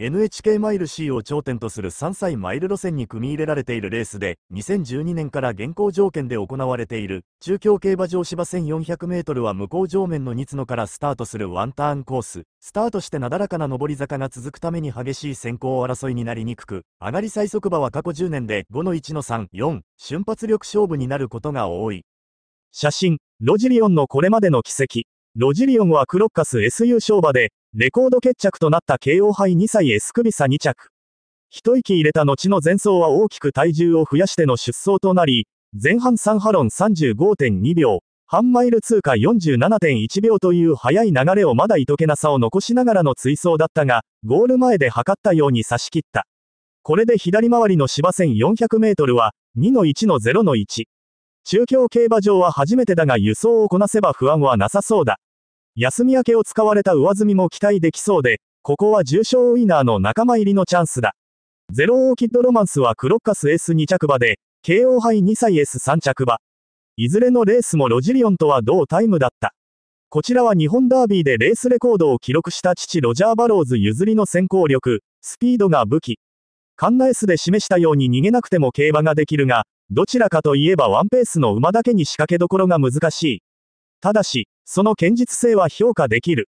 NHK マイル C を頂点とする3歳マイル路線に組み入れられているレースで、2012年から現行条件で行われている、中京競馬場芝 1400m は向こう上面の2つ野からスタートするワンターンコース、スタートしてなだらかな上り坂が続くために激しい先行争いになりにくく、上がり最速馬は過去10年で5の1の3、4、瞬発力勝負になることが多い。写真、ロジリオンのこれまでの軌跡。ロジリオンはクロッカス S 優勝馬で、レコード決着となった慶応杯2歳エスクビサ2着。一息入れた後の前走は大きく体重を増やしての出走となり、前半3波論35.2秒、半マイル通過47.1秒という速い流れをまだいとけなさを残しながらの追走だったが、ゴール前で測ったように差し切った。これで左回りの芝線4 0 0ルは、2の1の0の1。中京競馬場は初めてだが輸送をこなせば不安はなさそうだ。休み明けを使われた上積みも期待できそうで、ここは重賞ウィナーの仲間入りのチャンスだ。ゼロオーキッドロマンスはクロッカス S2 着馬で、KO 杯2歳 S3 着馬。いずれのレースもロジリオンとは同タイムだった。こちらは日本ダービーでレースレコードを記録した父ロジャー・バローズ譲りの先行力、スピードが武器。カンナ S で示したように逃げなくても競馬ができるが、どちらかといえばワンペースの馬だけに仕掛けどころが難しい。ただし、その堅実性は評価できる。